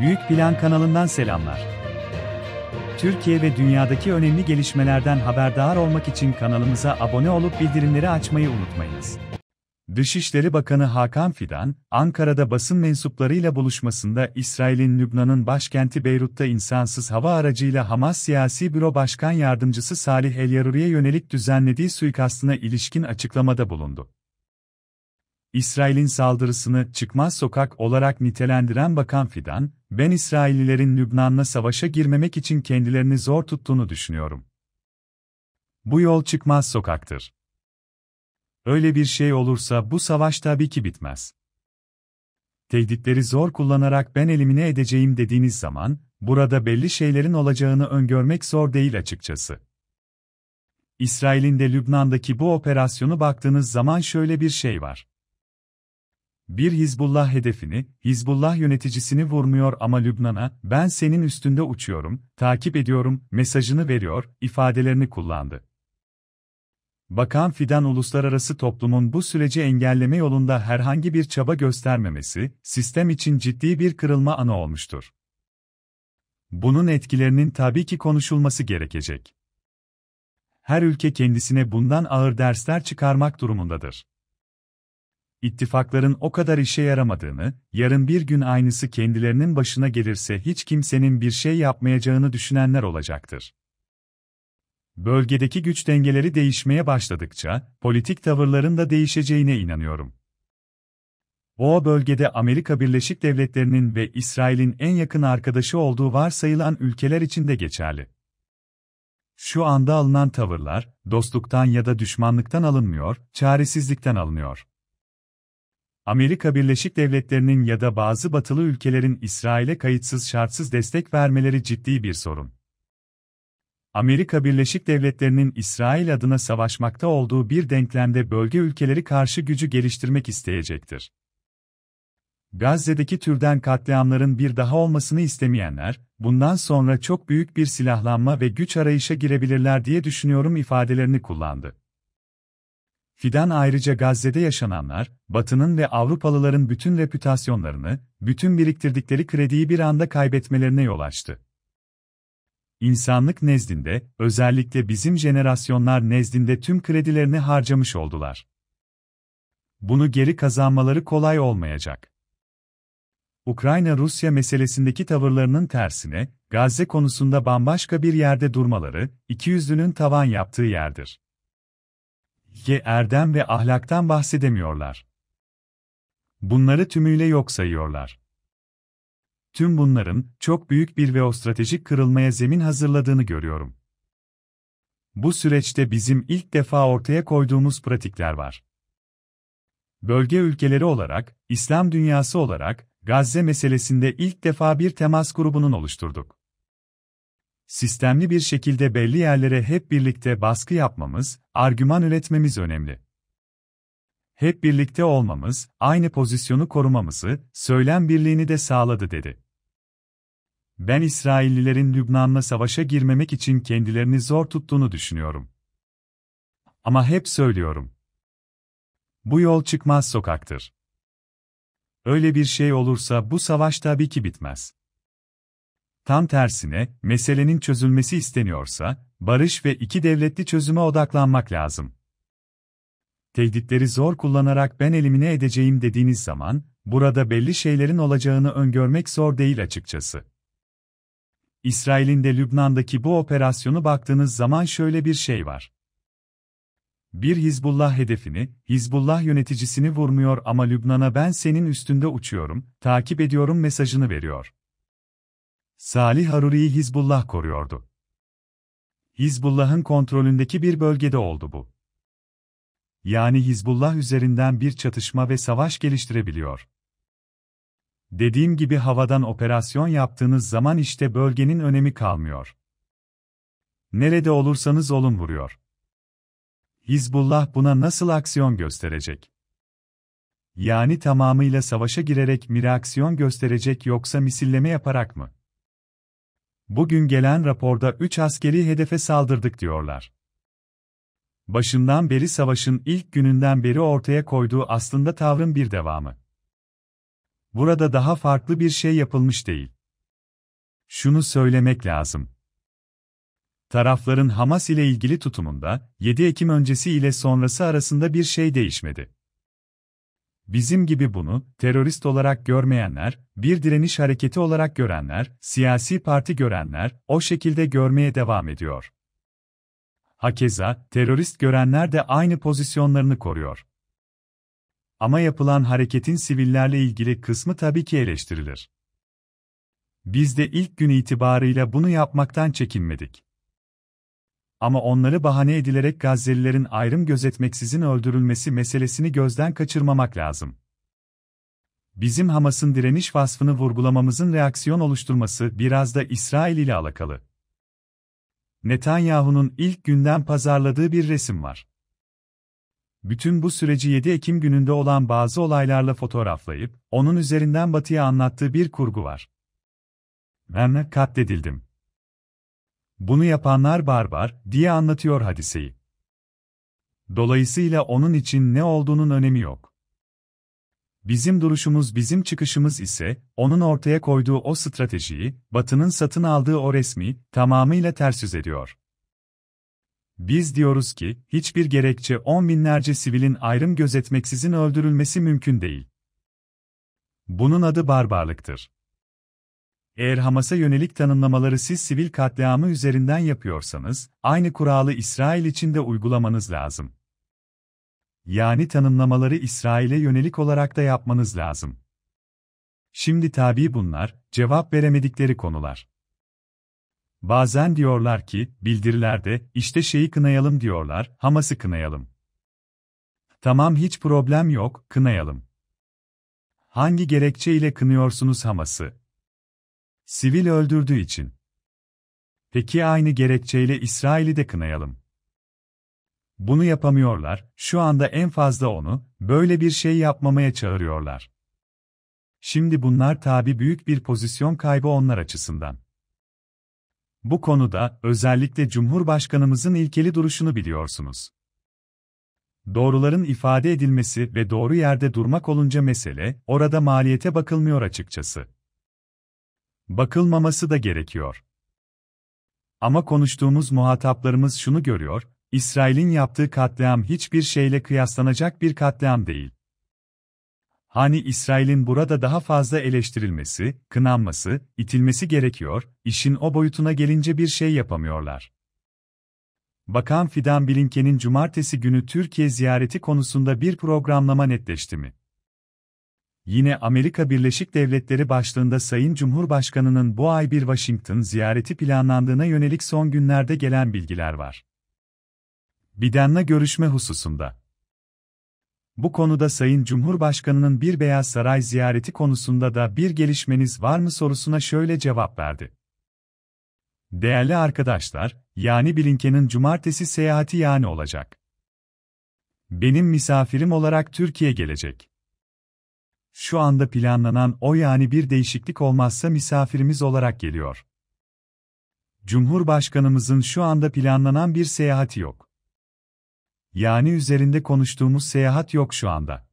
Büyük Plan kanalından selamlar. Türkiye ve dünyadaki önemli gelişmelerden haberdar olmak için kanalımıza abone olup bildirimleri açmayı unutmayınız. Dışişleri Bakanı Hakan Fidan, Ankara'da basın mensuplarıyla buluşmasında İsrail'in Lübnan'ın başkenti Beyrut'ta insansız hava aracıyla Hamas Siyasi Büro Başkan Yardımcısı Salih El Yaruri'ye yönelik düzenlediği suikastına ilişkin açıklamada bulundu. İsrail'in saldırısını çıkmaz sokak olarak nitelendiren Bakan Fidan, ben İsraillilerin Lübnan'la savaşa girmemek için kendilerini zor tuttuğunu düşünüyorum. Bu yol çıkmaz sokaktır. Öyle bir şey olursa bu savaş tabii ki bitmez. Tehditleri zor kullanarak ben elimine edeceğim dediğiniz zaman, burada belli şeylerin olacağını öngörmek zor değil açıkçası. İsrail'in de Lübnan'daki bu operasyonu baktığınız zaman şöyle bir şey var bir Hizbullah hedefini, Hizbullah yöneticisini vurmuyor ama Lübnan'a, ben senin üstünde uçuyorum, takip ediyorum, mesajını veriyor, ifadelerini kullandı. Bakan Fidan uluslararası toplumun bu süreci engelleme yolunda herhangi bir çaba göstermemesi, sistem için ciddi bir kırılma anı olmuştur. Bunun etkilerinin tabii ki konuşulması gerekecek. Her ülke kendisine bundan ağır dersler çıkarmak durumundadır ittifakların o kadar işe yaramadığını, yarın bir gün aynısı kendilerinin başına gelirse hiç kimsenin bir şey yapmayacağını düşünenler olacaktır. Bölgedeki güç dengeleri değişmeye başladıkça, politik tavırların da değişeceğine inanıyorum. O bölgede Amerika Birleşik Devletleri'nin ve İsrail'in en yakın arkadaşı olduğu varsayılan ülkeler için de geçerli. Şu anda alınan tavırlar, dostluktan ya da düşmanlıktan alınmıyor, çaresizlikten alınıyor. Amerika Birleşik Devletleri'nin ya da bazı batılı ülkelerin İsrail'e kayıtsız şartsız destek vermeleri ciddi bir sorun. Amerika Birleşik Devletleri'nin İsrail adına savaşmakta olduğu bir denklemde bölge ülkeleri karşı gücü geliştirmek isteyecektir. Gazze'deki türden katliamların bir daha olmasını istemeyenler, bundan sonra çok büyük bir silahlanma ve güç arayışa girebilirler diye düşünüyorum ifadelerini kullandı. Fidan ayrıca Gazze'de yaşananlar, Batı'nın ve Avrupalıların bütün reputasyonlarını, bütün biriktirdikleri krediyi bir anda kaybetmelerine yol açtı. İnsanlık nezdinde, özellikle bizim jenerasyonlar nezdinde tüm kredilerini harcamış oldular. Bunu geri kazanmaları kolay olmayacak. Ukrayna-Rusya meselesindeki tavırlarının tersine, Gazze konusunda bambaşka bir yerde durmaları, ikiyüzlünün tavan yaptığı yerdir ye erdem ve ahlaktan bahsedemiyorlar. Bunları tümüyle yok sayıyorlar. Tüm bunların çok büyük bir ve o stratejik kırılmaya zemin hazırladığını görüyorum. Bu süreçte bizim ilk defa ortaya koyduğumuz pratikler var. Bölge ülkeleri olarak, İslam dünyası olarak Gazze meselesinde ilk defa bir temas grubunun oluşturduk sistemli bir şekilde belli yerlere hep birlikte baskı yapmamız, argüman üretmemiz önemli. Hep birlikte olmamız, aynı pozisyonu korumamızı, söylem birliğini de sağladı dedi. Ben İsraillilerin Lübnan'la savaşa girmemek için kendilerini zor tuttuğunu düşünüyorum. Ama hep söylüyorum. Bu yol çıkmaz sokaktır. Öyle bir şey olursa bu savaş tabii ki bitmez. Tam tersine, meselenin çözülmesi isteniyorsa, barış ve iki devletli çözüme odaklanmak lazım. Tehditleri zor kullanarak ben elimine edeceğim dediğiniz zaman, burada belli şeylerin olacağını öngörmek zor değil açıkçası. İsrail'in de Lübnan'daki bu operasyonu baktığınız zaman şöyle bir şey var. Bir Hizbullah hedefini, Hizbullah yöneticisini vurmuyor ama Lübnan'a ben senin üstünde uçuyorum, takip ediyorum mesajını veriyor. Salih Haruri'yi Hizbullah koruyordu. Hizbullah'ın kontrolündeki bir bölgede oldu bu. Yani Hizbullah üzerinden bir çatışma ve savaş geliştirebiliyor. Dediğim gibi havadan operasyon yaptığınız zaman işte bölgenin önemi kalmıyor. Nerede olursanız olun vuruyor. Hizbullah buna nasıl aksiyon gösterecek? Yani tamamıyla savaşa girerek mi reaksiyon gösterecek yoksa misilleme yaparak mı? Bugün gelen raporda 3 askeri hedefe saldırdık diyorlar. Başından beri savaşın ilk gününden beri ortaya koyduğu aslında tavrın bir devamı. Burada daha farklı bir şey yapılmış değil. Şunu söylemek lazım. Tarafların Hamas ile ilgili tutumunda 7 Ekim öncesi ile sonrası arasında bir şey değişmedi. Bizim gibi bunu, terörist olarak görmeyenler, bir direniş hareketi olarak görenler, siyasi parti görenler, o şekilde görmeye devam ediyor. Hakeza, terörist görenler de aynı pozisyonlarını koruyor. Ama yapılan hareketin sivillerle ilgili kısmı tabii ki eleştirilir. Biz de ilk gün itibarıyla bunu yapmaktan çekinmedik ama onları bahane edilerek Gazze'lilerin ayrım gözetmeksizin öldürülmesi meselesini gözden kaçırmamak lazım. Bizim Hamas'ın direniş vasfını vurgulamamızın reaksiyon oluşturması biraz da İsrail ile alakalı. Netanyahu'nun ilk günden pazarladığı bir resim var. Bütün bu süreci 7 Ekim gününde olan bazı olaylarla fotoğraflayıp, onun üzerinden batıya anlattığı bir kurgu var. Ben katledildim. Bunu yapanlar barbar diye anlatıyor hadiseyi. Dolayısıyla onun için ne olduğunun önemi yok. Bizim duruşumuz, bizim çıkışımız ise onun ortaya koyduğu o stratejiyi, Batı'nın satın aldığı o resmi tamamıyla ters yüz ediyor. Biz diyoruz ki, hiçbir gerekçe on binlerce sivilin ayrım gözetmeksizin öldürülmesi mümkün değil. Bunun adı barbarlıktır. Eğer Hamas'a yönelik tanımlamaları siz sivil katliamı üzerinden yapıyorsanız, aynı kuralı İsrail için de uygulamanız lazım. Yani tanımlamaları İsrail'e yönelik olarak da yapmanız lazım. Şimdi tabi bunlar, cevap veremedikleri konular. Bazen diyorlar ki, bildirilerde, işte şeyi kınayalım diyorlar, Hamas'ı kınayalım. Tamam hiç problem yok, kınayalım. Hangi gerekçeyle kınıyorsunuz Hamas'ı? Sivil öldürdüğü için. Peki aynı gerekçeyle İsrail'i de kınayalım. Bunu yapamıyorlar, şu anda en fazla onu, böyle bir şey yapmamaya çağırıyorlar. Şimdi bunlar tabi büyük bir pozisyon kaybı onlar açısından. Bu konuda, özellikle Cumhurbaşkanımızın ilkeli duruşunu biliyorsunuz. Doğruların ifade edilmesi ve doğru yerde durmak olunca mesele, orada maliyete bakılmıyor açıkçası bakılmaması da gerekiyor. Ama konuştuğumuz muhataplarımız şunu görüyor, İsrail'in yaptığı katliam hiçbir şeyle kıyaslanacak bir katliam değil. Hani İsrail'in burada daha fazla eleştirilmesi, kınanması, itilmesi gerekiyor, işin o boyutuna gelince bir şey yapamıyorlar. Bakan Fidan Bilinken'in cumartesi günü Türkiye ziyareti konusunda bir programlama netleşti mi? Yine Amerika Birleşik Devletleri başlığında Sayın Cumhurbaşkanı'nın bu ay bir Washington ziyareti planlandığına yönelik son günlerde gelen bilgiler var. Biden'la görüşme hususunda. Bu konuda Sayın Cumhurbaşkanı'nın bir Beyaz Saray ziyareti konusunda da bir gelişmeniz var mı sorusuna şöyle cevap verdi. Değerli arkadaşlar, yani Blinken'in cumartesi seyahati yani olacak. Benim misafirim olarak Türkiye gelecek şu anda planlanan o yani bir değişiklik olmazsa misafirimiz olarak geliyor. Cumhurbaşkanımızın şu anda planlanan bir seyahati yok. Yani üzerinde konuştuğumuz seyahat yok şu anda.